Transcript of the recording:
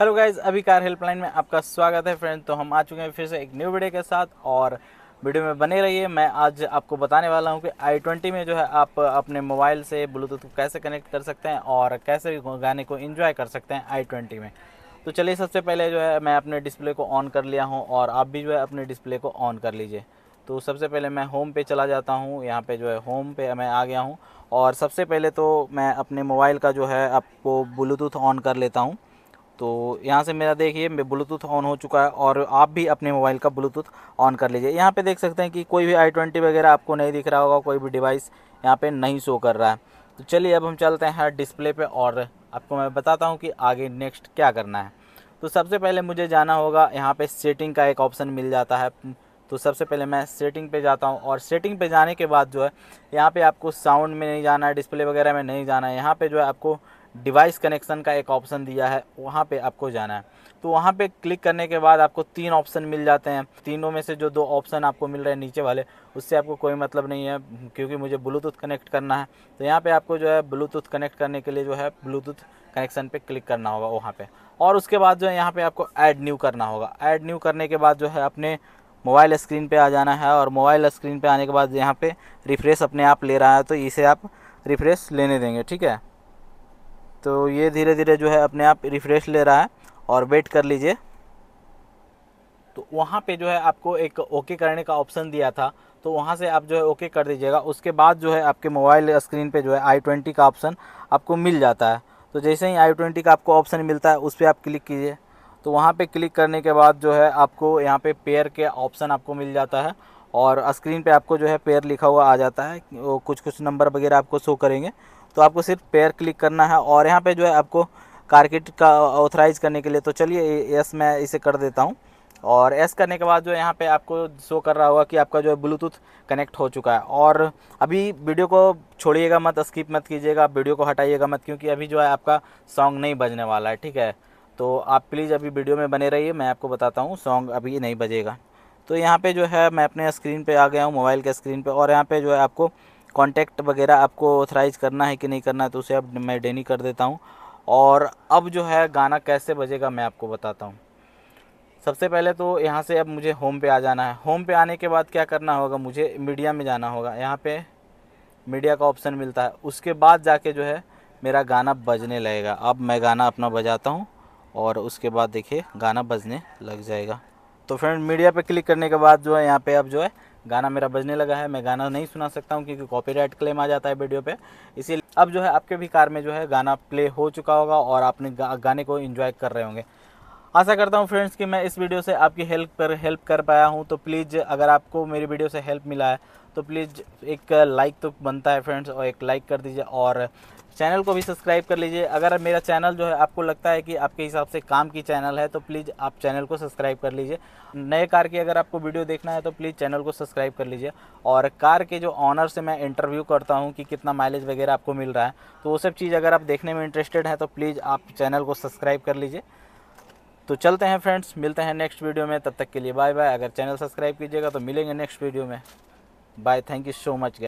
hello guys अभी car helpline में आपका स्वागत है फ्रेंड तो हम आ चुके हैं फिर से एक न्यू वीडियो के साथ और वीडियो में बने रहिए मैं आज आपको बताने वाला हूं कि आई ट्वेंटी में जो है आप अपने मोबाइल से ब्लूटूथ को कैसे कनेक्ट कर सकते हैं और कैसे गाने को इन्जॉय कर सकते हैं आई ट्वेंटी में तो चलिए सबसे पहले जो है मैं अपने डिस्प्ले को ऑन कर लिया हूँ और आप भी जो है अपने डिस्प्ले को ऑन कर लीजिए तो सबसे पहले मैं होम पे चला जाता हूँ यहाँ पे जो है होम पे मैं आ गया हूँ और सबसे पहले तो मैं अपने मोबाइल का जो है आपको ब्लूटूथ ऑन कर लेता हूँ तो यहाँ से मेरा देखिए ब्लूटूथ ऑन हो चुका है और आप भी अपने मोबाइल का ब्लूटूथ ऑन कर लीजिए यहाँ पे देख सकते हैं कि कोई भी आई ट्वेंटी वगैरह आपको नहीं दिख रहा होगा कोई भी डिवाइस यहाँ पे नहीं शो कर रहा है तो चलिए अब हम चलते हैं डिस्प्ले पे और आपको मैं बताता हूँ कि आगे नेक्स्ट क्या करना है तो सबसे पहले मुझे जाना होगा यहाँ पर सेटिंग का एक ऑप्शन मिल जाता है तो सबसे पहले मैं सेटिंग पे जाता हूँ और सेटिंग पे जाने के बाद जो है यहाँ पे आपको साउंड में नहीं जाना है डिस्प्ले वगैरह में नहीं जाना है यहाँ पे जो है आपको डिवाइस कनेक्शन का एक ऑप्शन दिया है वहाँ पे आपको जाना है तो वहाँ पे क्लिक करने के बाद आपको तीन ऑप्शन मिल जाते हैं तीनों में से जो दो ऑप्शन आपको मिल रहे हैं नीचे वाले उससे आपको कोई मतलब नहीं है क्योंकि मुझे ब्लूटूथ कनेक्ट करना है तो यहाँ पे आपको जो है ब्लूटूथ कनेक्ट करने के लिए जो है ब्लूटूथ कनेक्शन पर क्लिक करना होगा वहाँ पर और उसके बाद जो है यहाँ पर आपको ऐड न्यू करना होगा ऐड न्यू करने के बाद जो है अपने मोबाइल स्क्रीन पे आ जाना है और मोबाइल स्क्रीन पे आने के बाद यहाँ पे रिफ्रेश अपने आप ले रहा है तो इसे आप रिफ्रेश लेने देंगे ठीक है तो ये धीरे धीरे जो है अपने आप रिफ्रेश ले रहा है और वेट कर लीजिए तो वहाँ पे जो है आपको एक ओके करने का ऑप्शन दिया था तो वहाँ से आप जो है ओके कर दीजिएगा उसके बाद जो है आपके मोबाइल स्क्रीन पे जो है आई ट्वेंटी का ऑप्शन आपको मिल जाता है तो जैसे ही आई ट्वेंटी का आपको ऑप्शन मिलता है उस पर आप क्लिक कीजिए तो वहाँ पे क्लिक करने के बाद जो है आपको यहाँ पे पेयर के ऑप्शन आपको मिल जाता है और स्क्रीन पर आपको जो है पेयर लिखा हुआ आ जाता है कुछ कुछ नंबर वगैरह आपको शो करेंगे तो आपको सिर्फ पेयर क्लिक करना है और यहाँ पे जो है आपको कार्केट का ऑथराइज करने के लिए तो चलिए यस मैं इसे कर देता हूँ और एस करने के बाद जो यहाँ पे आपको शो कर रहा होगा कि आपका जो है ब्लूटूथ कनेक्ट हो चुका है और अभी वीडियो को छोड़िएगा मत स्किप मत कीजिएगा वीडियो को हटाइएगा मत क्योंकि अभी जो है आपका सॉन्ग नहीं बजने वाला है ठीक है तो आप प्लीज़ अभी वीडियो में बने रहिए मैं आपको बताता हूँ सॉन्ग अभी नहीं बजेगा तो यहाँ पर जो है मैं अपने स्क्रीन पर आ गया हूँ मोबाइल के स्क्रीन पर और यहाँ पर जो है आपको कॉन्टैक्ट वगैरह आपको ऑथराइज करना है कि नहीं करना है तो उसे अब मैं डेनी कर देता हूँ और अब जो है गाना कैसे बजेगा मैं आपको बताता हूँ सबसे पहले तो यहाँ से अब मुझे होम पे आ जाना है होम पे आने के बाद क्या करना होगा मुझे मीडिया में जाना होगा यहाँ पे मीडिया का ऑप्शन मिलता है उसके बाद जाके जो है मेरा गाना बजने लगेगा अब मैं गाना अपना बजाता हूँ और उसके बाद देखिए गाना बजने लग जाएगा तो फ्रेंड मीडिया पे क्लिक करने के बाद जो है यहाँ पे अब जो है गाना मेरा बजने लगा है मैं गाना नहीं सुना सकता हूँ क्योंकि कॉपीराइट क्लेम आ जाता है वीडियो पे इसीलिए अब जो है आपके भी कार में जो है गाना प्ले हो चुका होगा और आपने गा, गाने को इन्जॉय कर रहे होंगे आशा करता हूँ फ्रेंड्स कि मैं इस वीडियो से आपकी हेल्प पर हेल्प कर पाया हूँ तो प्लीज़ अगर आपको मेरी वीडियो से हेल्प मिला है तो प्लीज़ एक लाइक तो बनता है फ्रेंड्स और एक लाइक कर दीजिए और चैनल को भी सब्सक्राइब कर लीजिए अगर मेरा चैनल जो है आपको लगता है कि आपके हिसाब से काम की चैनल है तो प्लीज़ आप चैनल को सब्सक्राइब कर लीजिए नए कार की अगर आपको वीडियो देखना है तो प्लीज़ चैनल को सब्सक्राइब कर लीजिए और कार के जो ऑनर से मैं इंटरव्यू करता हूँ कि कितना माइलेज वगैरह आपको मिल रहा है तो वो सब चीज़ अगर आप देखने में इंटरेस्टेड हैं तो प्लीज़ आप चैनल को सब्सक्राइब कर लीजिए तो चलते हैं फ्रेंड्स मिलते हैं नेक्स्ट वीडियो में तब तक के लिए बाय बाय अगर चैनल सब्सक्राइब कीजिएगा तो मिलेंगे नेक्स्ट वीडियो में bye thank you so much